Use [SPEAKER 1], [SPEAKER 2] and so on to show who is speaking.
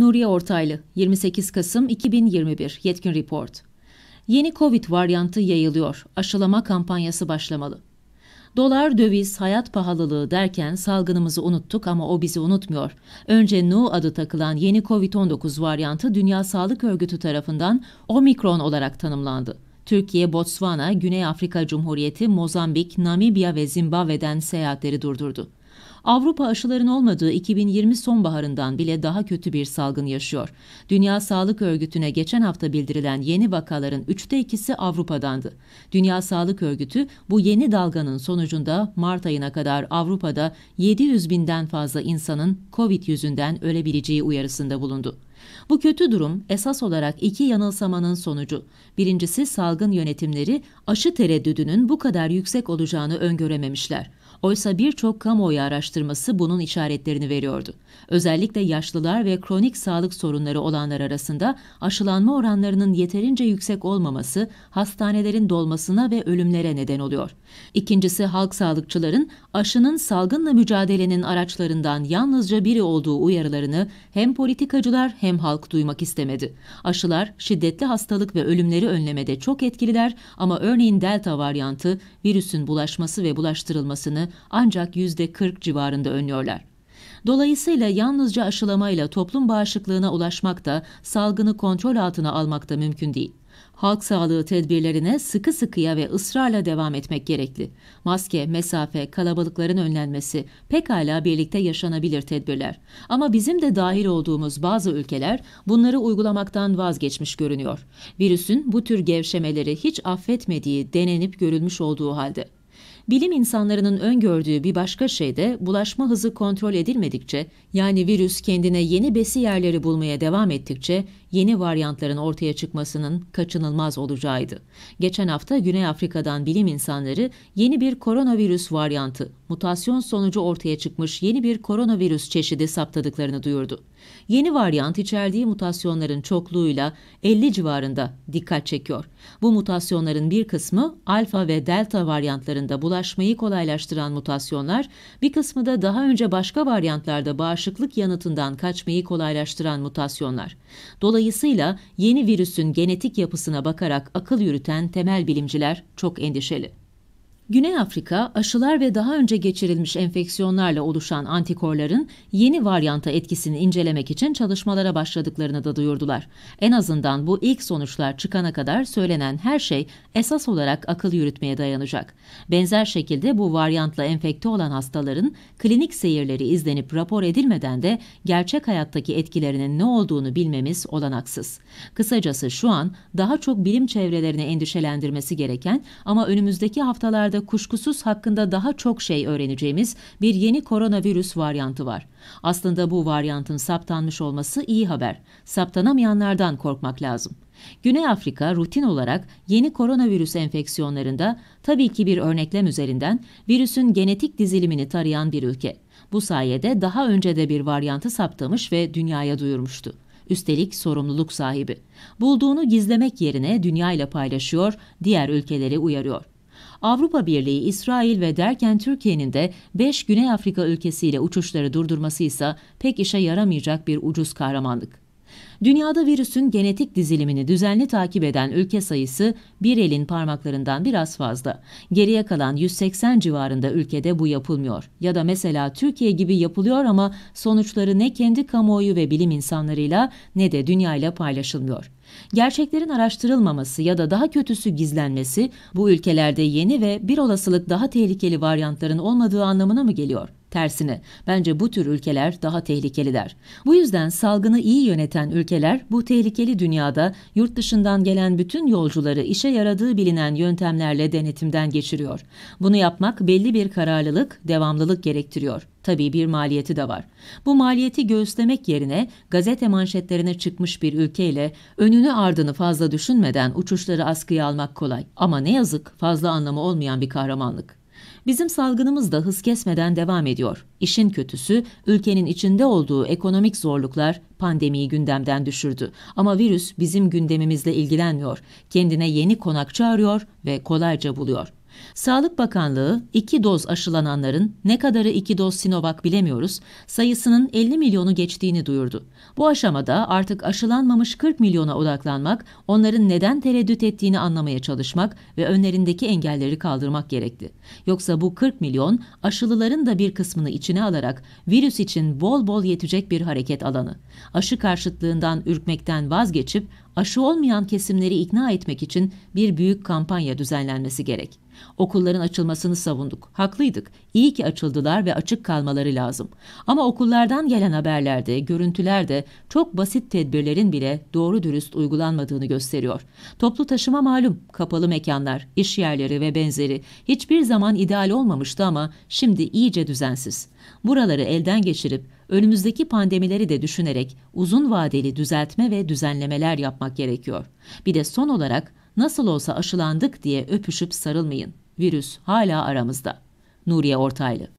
[SPEAKER 1] Nuriye Ortaylı, 28 Kasım 2021, Yetkin Report. Yeni Covid varyantı yayılıyor, aşılama kampanyası başlamalı. Dolar, döviz, hayat pahalılığı derken salgınımızı unuttuk ama o bizi unutmuyor. Önce Nu adı takılan yeni Covid-19 varyantı Dünya Sağlık Örgütü tarafından Omikron olarak tanımlandı. Türkiye, Botswana, Güney Afrika Cumhuriyeti, Mozambik, Namibya ve Zimbabwe'den seyahatleri durdurdu. Avrupa aşıların olmadığı 2020 sonbaharından bile daha kötü bir salgın yaşıyor. Dünya Sağlık Örgütü'ne geçen hafta bildirilen yeni vakaların üçte ikisi Avrupa'dandı. Dünya Sağlık Örgütü bu yeni dalganın sonucunda Mart ayına kadar Avrupa'da 700 binden fazla insanın COVID yüzünden ölebileceği uyarısında bulundu. Bu kötü durum esas olarak iki yanılsamanın sonucu. Birincisi salgın yönetimleri aşı tereddüdünün bu kadar yüksek olacağını öngörememişler. Oysa birçok kamuoyu araştırması bunun işaretlerini veriyordu. Özellikle yaşlılar ve kronik sağlık sorunları olanlar arasında aşılanma oranlarının yeterince yüksek olmaması hastanelerin dolmasına ve ölümlere neden oluyor. İkincisi halk sağlıkçıların aşının salgınla mücadelenin araçlarından yalnızca biri olduğu uyarılarını hem politikacılar hem halk duymak istemedi. Aşılar şiddetli hastalık ve ölümleri önlemede çok etkililer ama örneğin delta varyantı virüsün bulaşması ve bulaştırılmasını oranını ancak %40 civarında önlüyorlar. Dolayısıyla yalnızca aşılamayla toplum bağışıklığına ulaşmak da salgını kontrol altına almak da mümkün değil. Halk sağlığı tedbirlerine sıkı sıkıya ve ısrarla devam etmek gerekli. Maske, mesafe, kalabalıkların önlenmesi pekala birlikte yaşanabilir tedbirler. Ama bizim de dahil olduğumuz bazı ülkeler bunları uygulamaktan vazgeçmiş görünüyor. Virüsün bu tür gevşemeleri hiç affetmediği denenip görülmüş olduğu halde. Bilim insanlarının öngördüğü bir başka şey de bulaşma hızı kontrol edilmedikçe, yani virüs kendine yeni besi yerleri bulmaya devam ettikçe yeni varyantların ortaya çıkmasının kaçınılmaz olacağıydı. Geçen hafta Güney Afrika'dan bilim insanları yeni bir koronavirüs varyantı mutasyon sonucu ortaya çıkmış yeni bir koronavirüs çeşidi saptadıklarını duyurdu. Yeni varyant içerdiği mutasyonların çokluğuyla 50 civarında dikkat çekiyor. Bu mutasyonların bir kısmı alfa ve delta varyantlarında bulaşmayı kolaylaştıran mutasyonlar, bir kısmı da daha önce başka varyantlarda bağışıklık yanıtından kaçmayı kolaylaştıran mutasyonlar. Dolayısıyla yeni virüsün genetik yapısına bakarak akıl yürüten temel bilimciler çok endişeli. Güney Afrika aşılar ve daha önce geçirilmiş enfeksiyonlarla oluşan antikorların yeni varyanta etkisini incelemek için çalışmalara başladıklarını da duyurdular. En azından bu ilk sonuçlar çıkana kadar söylenen her şey esas olarak akıl yürütmeye dayanacak. Benzer şekilde bu varyantla enfekte olan hastaların klinik seyirleri izlenip rapor edilmeden de gerçek hayattaki etkilerinin ne olduğunu bilmemiz olanaksız. Kısacası şu an daha çok bilim çevrelerini endişelendirmesi gereken ama önümüzdeki haftalarda haftalarda kuşkusuz hakkında daha çok şey öğreneceğimiz bir yeni koronavirüs varyantı var. Aslında bu varyantın saptanmış olması iyi haber. Saptanamayanlardan korkmak lazım. Güney Afrika rutin olarak yeni koronavirüs enfeksiyonlarında tabii ki bir örneklem üzerinden virüsün genetik dizilimini tarayan bir ülke. Bu sayede daha önce de bir varyantı saptamış ve dünyaya duyurmuştu. Üstelik sorumluluk sahibi. Bulduğunu gizlemek yerine dünyayla paylaşıyor, diğer ülkeleri uyarıyor. Avrupa Birliği, İsrail ve derken Türkiye'nin de 5 Güney Afrika ülkesiyle uçuşları durdurması ise pek işe yaramayacak bir ucuz kahramanlık. Dünyada virüsün genetik dizilimini düzenli takip eden ülke sayısı bir elin parmaklarından biraz fazla. Geriye kalan 180 civarında ülkede bu yapılmıyor. Ya da mesela Türkiye gibi yapılıyor ama sonuçları ne kendi kamuoyu ve bilim insanlarıyla ne de dünyayla paylaşılmıyor. Gerçeklerin araştırılmaması ya da daha kötüsü gizlenmesi bu ülkelerde yeni ve bir olasılık daha tehlikeli varyantların olmadığı anlamına mı geliyor? Tersine bence bu tür ülkeler daha tehlikeliler. Bu yüzden salgını iyi yöneten ülkeler bu tehlikeli dünyada yurt dışından gelen bütün yolcuları işe yaradığı bilinen yöntemlerle denetimden geçiriyor. Bunu yapmak belli bir kararlılık, devamlılık gerektiriyor. Tabii bir maliyeti de var. Bu maliyeti göğüslemek yerine gazete manşetlerine çıkmış bir ülkeyle önünü ardını fazla düşünmeden uçuşları askıya almak kolay. Ama ne yazık fazla anlamı olmayan bir kahramanlık. Bizim salgınımız da hız kesmeden devam ediyor. İşin kötüsü ülkenin içinde olduğu ekonomik zorluklar pandemiyi gündemden düşürdü. Ama virüs bizim gündemimizle ilgilenmiyor. Kendine yeni konakçı arıyor ve kolayca buluyor. Sağlık Bakanlığı iki doz aşılananların ne kadarı iki doz Sinovac bilemiyoruz sayısının 50 milyonu geçtiğini duyurdu. Bu aşamada artık aşılanmamış 40 milyona odaklanmak, onların neden tereddüt ettiğini anlamaya çalışmak ve önlerindeki engelleri kaldırmak gerekti. Yoksa bu 40 milyon aşılıların da bir kısmını içine alarak virüs için bol bol yetecek bir hareket alanı. Aşı karşıtlığından ürkmekten vazgeçip aşı olmayan kesimleri ikna etmek için bir büyük kampanya düzenlenmesi gerek. Okulların açılmasını savunduk. Haklıydık. İyi ki açıldılar ve açık kalmaları lazım. Ama okullardan gelen haberlerde, görüntülerde çok basit tedbirlerin bile doğru dürüst uygulanmadığını gösteriyor. Toplu taşıma malum, kapalı mekanlar, iş yerleri ve benzeri hiçbir zaman ideal olmamıştı ama şimdi iyice düzensiz. Buraları elden geçirip önümüzdeki pandemileri de düşünerek uzun vadeli düzeltme ve düzenlemeler yapmak gerekiyor. Bir de son olarak Nasıl olsa aşılandık diye öpüşüp sarılmayın. Virüs hala aramızda. Nuriye Ortaylı